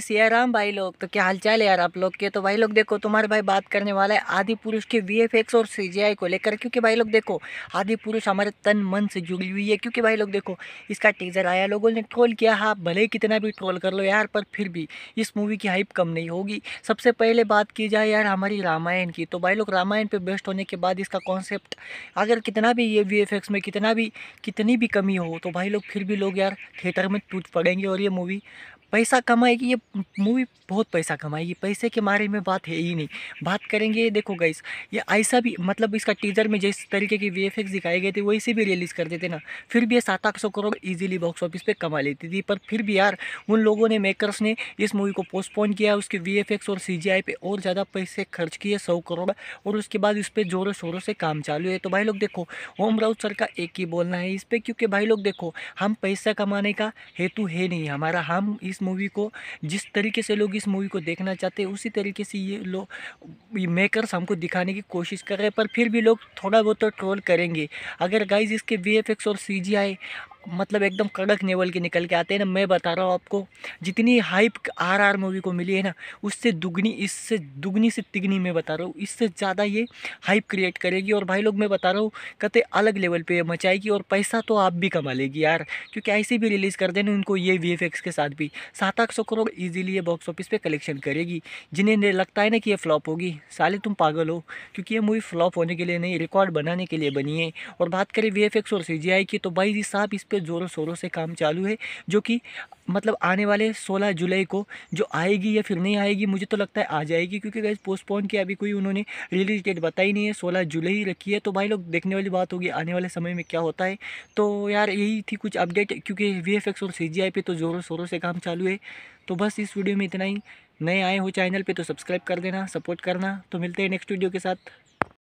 सिया राम भाई लोग तो क्या हालचाल है यार आप लोग के तो भाई लोग देखो तुम्हारे भाई बात करने वाला है आदि पुरुष के वीएफएक्स और सीजीआई को लेकर क्योंकि भाई लोग देखो आदि पुरुष हमारे तन मन से जुड़ी हुई है क्योंकि भाई लोग देखो इसका टीजर आया लोगों ने ट्रोल किया हाँ भले कितना भी ट्रोल कर लो यार पर फिर भी इस मूवी की हाइप कम नहीं होगी सबसे पहले बात की जाए यार हमारी रामायण की तो भाई लोग रामायण पर बेस्ट होने के बाद इसका कॉन्सेप्ट अगर कितना भी ये वी में कितना भी कितनी भी कमी हो तो भाई लोग फिर भी लोग यार थिएटर में टूट पड़ेंगे और ये मूवी पैसा कमाएगी ये मूवी बहुत पैसा कमाएगी पैसे के बारे में बात है ही नहीं बात करेंगे ये देखो गाइस ये ऐसा भी मतलब इसका टीजर में जिस तरीके की वी दिखाए गए थे वैसे भी रिलीज़ कर देते ना फिर भी ये सात आठ सौ करोड़ ईजिली बॉक्स ऑफिस पर कमा लेती थी पर फिर भी यार उन लोगों ने मेकर्स ने इस मूवी को पोस्टपोन किया उसके वी और सी पे और ज़्यादा पैसे खर्च किए सौ करोड़ और उसके बाद इस पर ज़ोरों शोरों से काम चालू है तो भाई लोग देखो ओम राउत सर का एक ही बोलना है इस पर क्योंकि भाई लोग देखो हम पैसा कमाने का हेतु है नहीं हमारा हम इस मूवी को जिस तरीके से लोग इस मूवी को देखना चाहते हैं उसी तरीके से ये लोग मेकर्स हमको दिखाने की कोशिश कर रहे हैं पर फिर भी लोग थोड़ा बहुत तो ट्रोल करेंगे अगर गाइज इसके वी और सी मतलब एकदम कड़क लेवल के निकल के आते हैं ना मैं बता रहा हूँ आपको जितनी हाइप आर आर मूवी को मिली है ना उससे दुगनी इससे दुगनी से तिगनी मैं बता रहा हूँ इससे ज़्यादा ये हाइप क्रिएट करेगी और भाई लोग मैं बता रहा हूँ कते अलग लेवल पर मचाएगी और पैसा तो आप भी कमा लेगी यार क्योंकि ऐसे भी रिलीज़ कर देना उनको ये वी के साथ भी सात आठ सौ करोड़ ईजिली ये बॉक्स ऑफिस पर कलेक्शन करेगी जिन्हें लगता है ना कि ये फ्लॉप होगी साले तुम पागल हो क्योंकि ये मूवी फ्लॉप होने के लिए नहीं रिकॉर्ड बनाने के लिए बनी है और बात करें वी और सी की तो भाई साहब इस पे ज़ोरों शोरों से काम चालू है जो कि मतलब आने वाले 16 जुलाई को जो आएगी या फिर नहीं आएगी मुझे तो लगता है आ जाएगी क्योंकि गैस पोस्टपोन किया अभी कोई उन्होंने रिलीज डेट बताई नहीं है 16 जुलाई ही रखी है तो भाई लोग देखने वाली बात होगी आने वाले समय में क्या होता है तो यार यही थी कुछ अपडेट क्योंकि वी और सी पे तो ज़ोरों शोरों से काम चालू है तो बस इस वीडियो में इतना ही नए आए हो चैनल पर तो सब्सक्राइब कर देना सपोर्ट करना तो मिलते हैं नेक्स्ट वीडियो के साथ